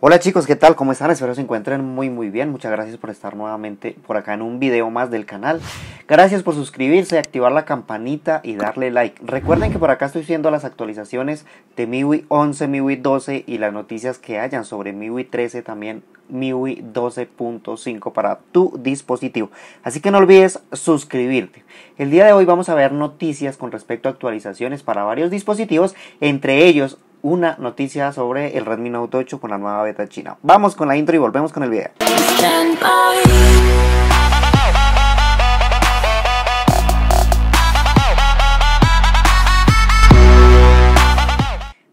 Hola chicos, ¿qué tal? ¿Cómo están? Espero se encuentren muy muy bien. Muchas gracias por estar nuevamente por acá en un video más del canal. Gracias por suscribirse, activar la campanita y darle like. Recuerden que por acá estoy viendo las actualizaciones de MIUI 11, MIUI 12 y las noticias que hayan sobre MIUI 13 también MIUI 12.5 para tu dispositivo. Así que no olvides suscribirte. El día de hoy vamos a ver noticias con respecto a actualizaciones para varios dispositivos, entre ellos una noticia sobre el Redmi Note 8 con la nueva beta china. Vamos con la intro y volvemos con el video.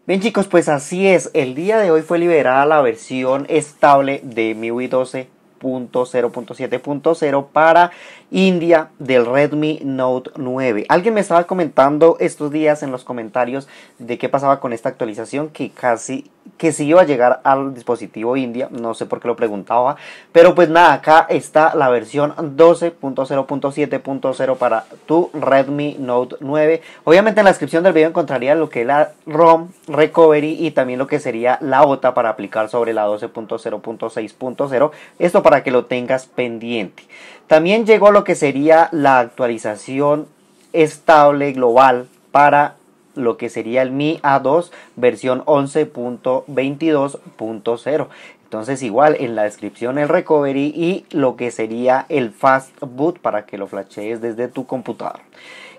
Bien chicos, pues así es, el día de hoy fue liberada la versión estable de MIUI 12 0.7.0 para India del Redmi Note 9. Alguien me estaba comentando estos días en los comentarios de qué pasaba con esta actualización que casi que si iba a llegar al dispositivo India, no sé por qué lo preguntaba, pero pues nada, acá está la versión 12.0.7.0 para tu Redmi Note 9. Obviamente en la descripción del video encontraría lo que es la ROM Recovery y también lo que sería la OTA para aplicar sobre la 12.0.6.0, esto para que lo tengas pendiente. También llegó lo que sería la actualización estable global para lo que sería el Mi A2 versión 11.22.0. Entonces igual en la descripción el recovery y lo que sería el fast boot para que lo flashees desde tu computador.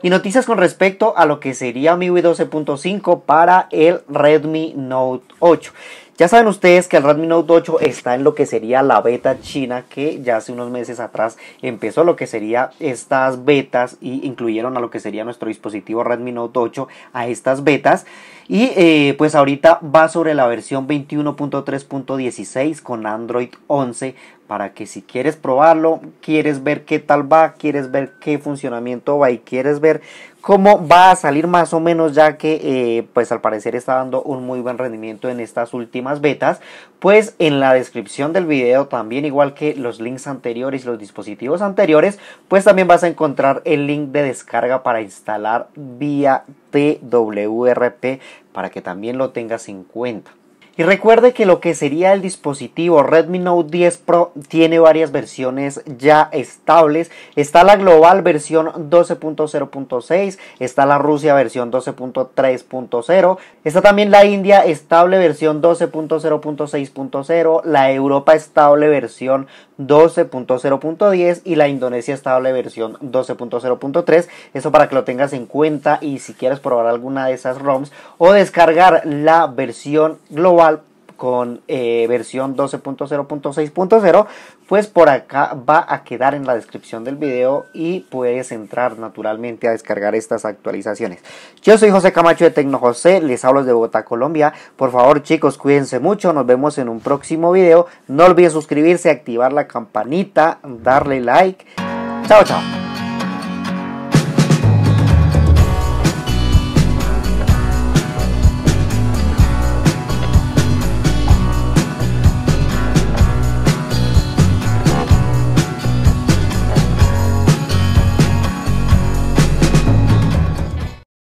Y noticias con respecto a lo que sería MIUI 12.5 para el Redmi Note 8. Ya saben ustedes que el Redmi Note 8 está en lo que sería la beta china que ya hace unos meses atrás empezó lo que sería estas betas y incluyeron a lo que sería nuestro dispositivo Redmi Note 8 a estas betas y eh, pues ahorita va sobre la versión 21.3.16 con Android 11 para que si quieres probarlo, quieres ver qué tal va, quieres ver qué funcionamiento va y quieres ver cómo va a salir más o menos ya que eh, pues al parecer está dando un muy buen rendimiento en estas últimas betas, pues en la descripción del video también igual que los links anteriores y los dispositivos anteriores, pues también vas a encontrar el link de descarga para instalar vía TWRP para que también lo tengas en cuenta. Y recuerde que lo que sería el dispositivo Redmi Note 10 Pro tiene varias versiones ya estables. Está la global versión 12.0.6, está la Rusia versión 12.3.0, está también la India estable versión 12.0.6.0, la Europa estable versión 12.0.10 y la Indonesia estable versión 12.0.3. Eso para que lo tengas en cuenta y si quieres probar alguna de esas ROMs o descargar la versión global con eh, versión 12.0.6.0, pues por acá va a quedar en la descripción del video y puedes entrar naturalmente a descargar estas actualizaciones. Yo soy José Camacho de Tecno José, les hablo de Bogotá, Colombia. Por favor, chicos, cuídense mucho, nos vemos en un próximo video. No olvides suscribirse, activar la campanita, darle like. Chao, chao.